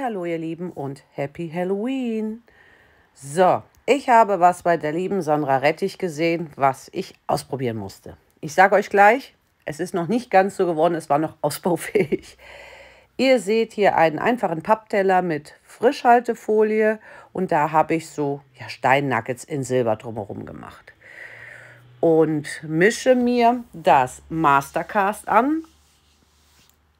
Hallo ihr Lieben und Happy Halloween. So, ich habe was bei der lieben Sandra Rettich gesehen, was ich ausprobieren musste. Ich sage euch gleich, es ist noch nicht ganz so geworden, es war noch ausbaufähig. Ihr seht hier einen einfachen Pappteller mit Frischhaltefolie und da habe ich so ja, Steinnuggets in Silber drumherum gemacht. Und mische mir das Mastercast an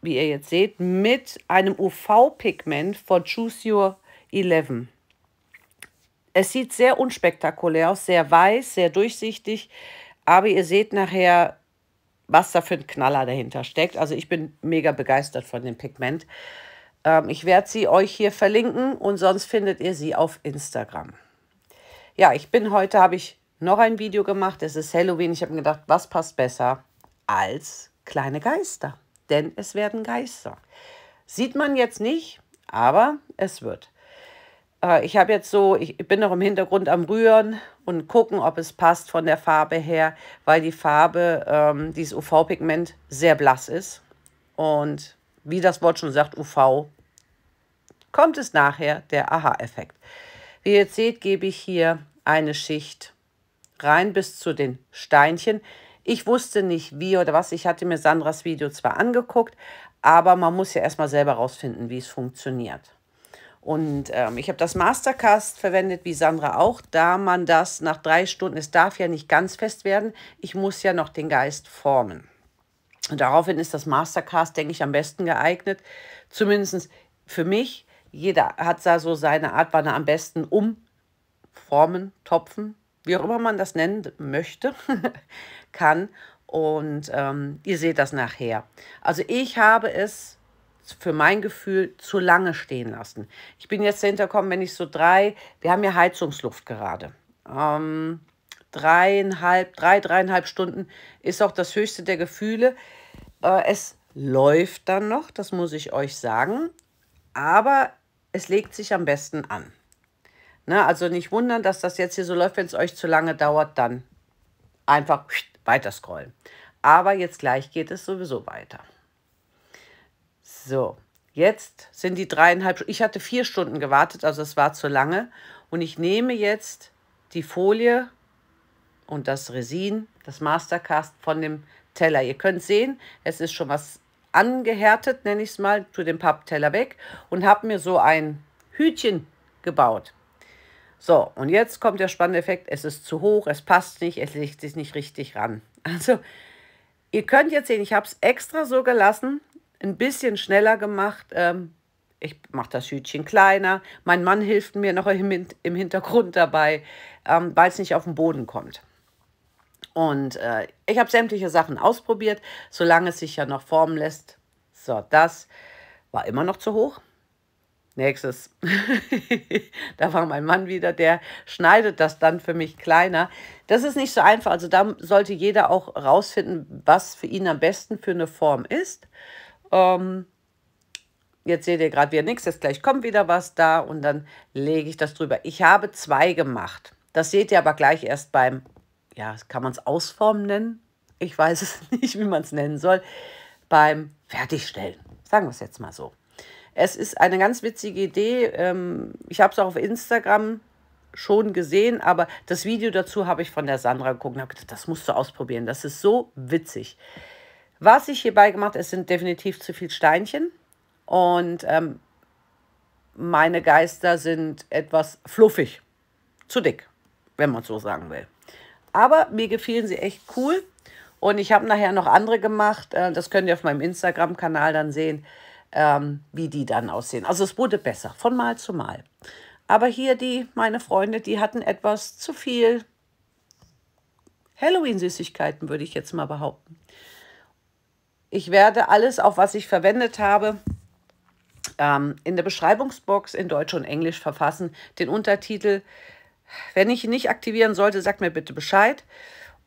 wie ihr jetzt seht, mit einem UV-Pigment von Choose Your 11. Es sieht sehr unspektakulär aus, sehr weiß, sehr durchsichtig, aber ihr seht nachher, was da für ein Knaller dahinter steckt. Also ich bin mega begeistert von dem Pigment. Ähm, ich werde sie euch hier verlinken und sonst findet ihr sie auf Instagram. Ja, ich bin heute, habe ich noch ein Video gemacht. Es ist Halloween. Ich habe mir gedacht, was passt besser als kleine Geister denn es werden Geister. Sieht man jetzt nicht, aber es wird. Äh, ich habe jetzt so, ich bin noch im Hintergrund am Rühren und gucken, ob es passt von der Farbe her, weil die Farbe, ähm, dieses UV-Pigment, sehr blass ist. Und wie das Wort schon sagt, UV, kommt es nachher der Aha-Effekt. Wie ihr seht, gebe ich hier eine Schicht rein bis zu den Steinchen. Ich wusste nicht, wie oder was. Ich hatte mir Sandras Video zwar angeguckt, aber man muss ja erstmal selber rausfinden, wie es funktioniert. Und ähm, ich habe das Mastercast verwendet, wie Sandra auch, da man das nach drei Stunden, es darf ja nicht ganz fest werden, ich muss ja noch den Geist formen. Und daraufhin ist das Mastercast, denke ich, am besten geeignet. Zumindest für mich, jeder hat da so seine Art, wann er am besten umformen, topfen, wie auch immer man das nennen möchte, kann. Und ähm, ihr seht das nachher. Also ich habe es für mein Gefühl zu lange stehen lassen. Ich bin jetzt dahinter gekommen, wenn ich so drei, wir haben ja Heizungsluft gerade. Ähm, dreieinhalb, drei, dreieinhalb Stunden ist auch das höchste der Gefühle. Äh, es läuft dann noch, das muss ich euch sagen. Aber es legt sich am besten an. Ne? Also nicht wundern, dass das jetzt hier so läuft. Wenn es euch zu lange dauert, dann einfach weiter scrollen. Aber jetzt gleich geht es sowieso weiter. So, jetzt sind die dreieinhalb, Stunden. ich hatte vier Stunden gewartet, also es war zu lange. Und ich nehme jetzt die Folie und das Resin, das Mastercast von dem Teller. Ihr könnt sehen, es ist schon was angehärtet, nenne ich es mal, tue den Pappteller weg und habe mir so ein Hütchen gebaut. So, und jetzt kommt der spannende Effekt, es ist zu hoch, es passt nicht, es legt sich nicht richtig ran. Also, ihr könnt jetzt sehen, ich habe es extra so gelassen, ein bisschen schneller gemacht. Ähm, ich mache das Hütchen kleiner. Mein Mann hilft mir noch im, im Hintergrund dabei, ähm, weil es nicht auf den Boden kommt. Und äh, ich habe sämtliche Sachen ausprobiert, solange es sich ja noch formen lässt. So, das war immer noch zu hoch. Nächstes. da war mein Mann wieder, der schneidet das dann für mich kleiner. Das ist nicht so einfach. Also da sollte jeder auch rausfinden, was für ihn am besten für eine Form ist. Ähm, jetzt seht ihr gerade wieder nichts, jetzt gleich kommt wieder was da und dann lege ich das drüber. Ich habe zwei gemacht. Das seht ihr aber gleich erst beim, ja, kann man es Ausformen nennen? Ich weiß es nicht, wie man es nennen soll. Beim Fertigstellen. Sagen wir es jetzt mal so. Es ist eine ganz witzige Idee. Ähm, ich habe es auch auf Instagram schon gesehen, aber das Video dazu habe ich von der Sandra geguckt und habe gedacht, das musst du ausprobieren. Das ist so witzig. Was ich hierbei gemacht habe, es sind definitiv zu viele Steinchen und ähm, meine Geister sind etwas fluffig, zu dick, wenn man so sagen will. Aber mir gefielen sie echt cool und ich habe nachher noch andere gemacht. Äh, das könnt ihr auf meinem Instagram-Kanal dann sehen ähm, wie die dann aussehen. Also es wurde besser von Mal zu Mal. Aber hier die, meine Freunde, die hatten etwas zu viel Halloween-Süßigkeiten, würde ich jetzt mal behaupten. Ich werde alles, auf was ich verwendet habe, ähm, in der Beschreibungsbox in Deutsch und Englisch verfassen. Den Untertitel, wenn ich ihn nicht aktivieren sollte, sagt mir bitte Bescheid.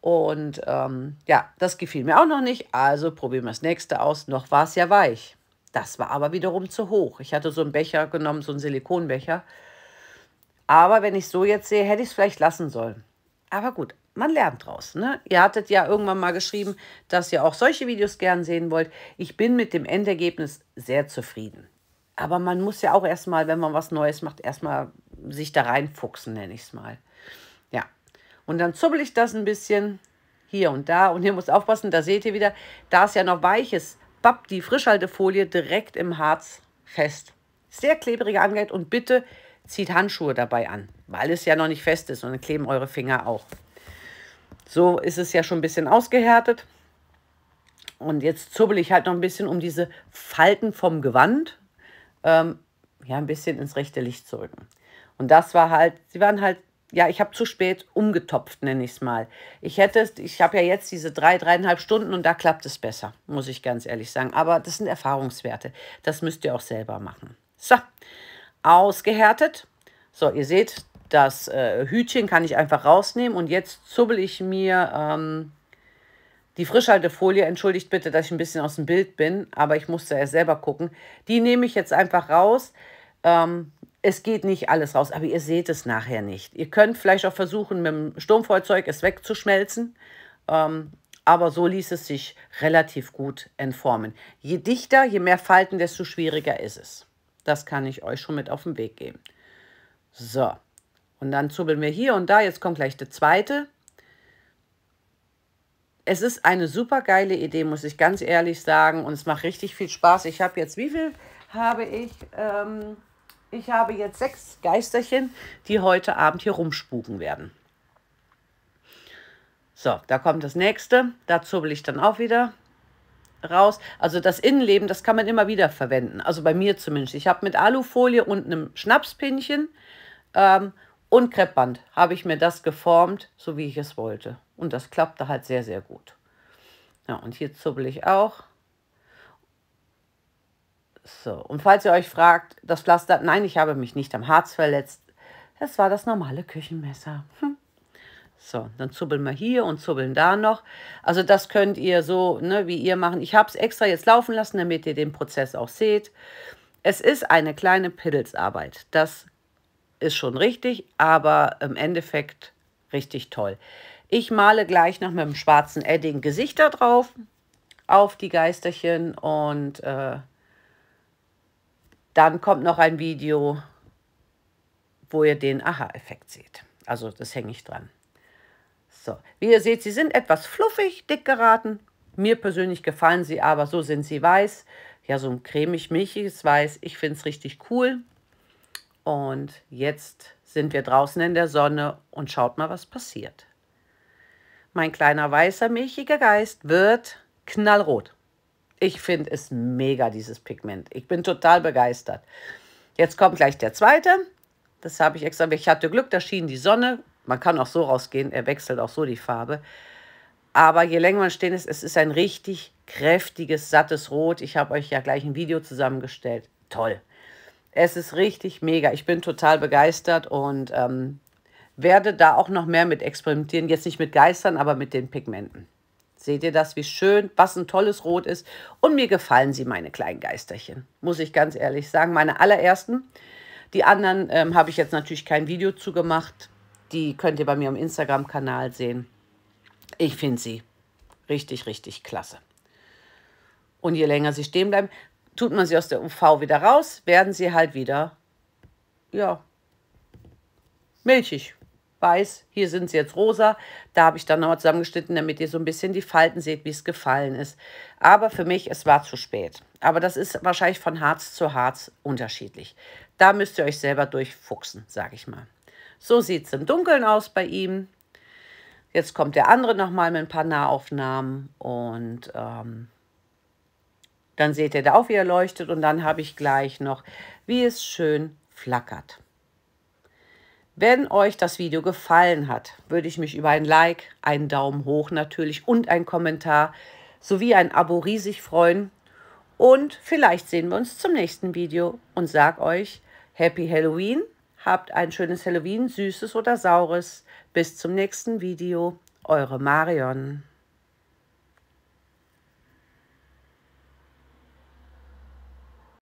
Und ähm, ja, das gefiel mir auch noch nicht, also probieren wir das nächste aus. Noch war es ja weich. Das war aber wiederum zu hoch. Ich hatte so einen Becher genommen, so einen Silikonbecher. Aber wenn ich so jetzt sehe, hätte ich es vielleicht lassen sollen. Aber gut, man lernt draus. Ne? Ihr hattet ja irgendwann mal geschrieben, dass ihr auch solche Videos gern sehen wollt. Ich bin mit dem Endergebnis sehr zufrieden. Aber man muss ja auch erstmal, wenn man was Neues macht, erstmal sich da reinfuchsen, nenne ich es mal. Ja. Und dann zubbel ich das ein bisschen hier und da. Und ihr müsst aufpassen, da seht ihr wieder, da es ja noch weich ist, bapp die Frischhaltefolie direkt im Harz fest. Sehr klebrige Angelegenheit und bitte zieht Handschuhe dabei an, weil es ja noch nicht fest ist und dann kleben eure Finger auch. So ist es ja schon ein bisschen ausgehärtet. Und jetzt zubbel ich halt noch ein bisschen um diese Falten vom Gewand, ähm, ja, ein bisschen ins rechte Licht zu rücken. Und das war halt, sie waren halt ja, ich habe zu spät umgetopft, nenne ich es mal. Ich hätte, ich habe ja jetzt diese drei, dreieinhalb Stunden und da klappt es besser, muss ich ganz ehrlich sagen. Aber das sind Erfahrungswerte. Das müsst ihr auch selber machen. So, ausgehärtet. So, ihr seht, das äh, Hütchen kann ich einfach rausnehmen und jetzt zubbel ich mir ähm, die Frischhaltefolie. Entschuldigt bitte, dass ich ein bisschen aus dem Bild bin, aber ich musste ja selber gucken. Die nehme ich jetzt einfach raus. Ähm, es geht nicht alles raus, aber ihr seht es nachher nicht. Ihr könnt vielleicht auch versuchen, mit dem Sturmfeuerzeug es wegzuschmelzen, ähm, aber so ließ es sich relativ gut entformen. Je dichter, je mehr Falten, desto schwieriger ist es. Das kann ich euch schon mit auf den Weg geben. So, und dann zubbeln wir hier und da. Jetzt kommt gleich der zweite. Es ist eine super geile Idee, muss ich ganz ehrlich sagen. Und es macht richtig viel Spaß. Ich habe jetzt, wie viel habe ich? Ähm ich habe jetzt sechs Geisterchen, die heute Abend hier rumspuken werden. So, da kommt das nächste. Da will ich dann auch wieder raus. Also das Innenleben, das kann man immer wieder verwenden. Also bei mir zumindest. Ich habe mit Alufolie und einem Schnapspinchen ähm, und Kreppband habe ich mir das geformt, so wie ich es wollte. Und das klappte halt sehr, sehr gut. Ja, und hier zubbel ich auch. So, und falls ihr euch fragt, das Pflaster, nein, ich habe mich nicht am Harz verletzt. Das war das normale Küchenmesser. Hm. So, dann zubbeln wir hier und zubbeln da noch. Also das könnt ihr so, ne, wie ihr machen. Ich habe es extra jetzt laufen lassen, damit ihr den Prozess auch seht. Es ist eine kleine Piddelsarbeit. Das ist schon richtig, aber im Endeffekt richtig toll. Ich male gleich noch mit dem schwarzen Edding Gesichter drauf auf die Geisterchen und äh, dann kommt noch ein Video, wo ihr den Aha-Effekt seht. Also das hänge ich dran. So, wie ihr seht, sie sind etwas fluffig, dick geraten. Mir persönlich gefallen sie aber, so sind sie weiß. Ja, so ein cremig-milchiges Weiß. Ich finde es richtig cool. Und jetzt sind wir draußen in der Sonne und schaut mal, was passiert. Mein kleiner weißer, milchiger Geist wird knallrot. Ich finde es mega, dieses Pigment. Ich bin total begeistert. Jetzt kommt gleich der zweite. Das habe ich extra. Ich hatte Glück, da schien die Sonne. Man kann auch so rausgehen. Er wechselt auch so die Farbe. Aber je länger man stehen ist, es ist ein richtig kräftiges, sattes Rot. Ich habe euch ja gleich ein Video zusammengestellt. Toll. Es ist richtig mega. Ich bin total begeistert und ähm, werde da auch noch mehr mit experimentieren. Jetzt nicht mit Geistern, aber mit den Pigmenten. Seht ihr das, wie schön, was ein tolles Rot ist. Und mir gefallen sie, meine kleinen Geisterchen, muss ich ganz ehrlich sagen. Meine allerersten. Die anderen ähm, habe ich jetzt natürlich kein Video zu gemacht. Die könnt ihr bei mir am Instagram-Kanal sehen. Ich finde sie richtig, richtig klasse. Und je länger sie stehen bleiben, tut man sie aus der UV wieder raus, werden sie halt wieder, ja, milchig, weiß, hier sind sie jetzt rosa. Da habe ich dann nochmal zusammengeschnitten, damit ihr so ein bisschen die Falten seht, wie es gefallen ist. Aber für mich, es war zu spät. Aber das ist wahrscheinlich von Harz zu Harz unterschiedlich. Da müsst ihr euch selber durchfuchsen, sage ich mal. So sieht es im Dunkeln aus bei ihm. Jetzt kommt der andere nochmal mit ein paar Nahaufnahmen und ähm, dann seht ihr da auch, wie er leuchtet. Und dann habe ich gleich noch, wie es schön flackert. Wenn euch das Video gefallen hat, würde ich mich über ein Like, einen Daumen hoch natürlich und einen Kommentar sowie ein Abo riesig freuen. Und vielleicht sehen wir uns zum nächsten Video und sag euch Happy Halloween, habt ein schönes Halloween, süßes oder saures. Bis zum nächsten Video, eure Marion.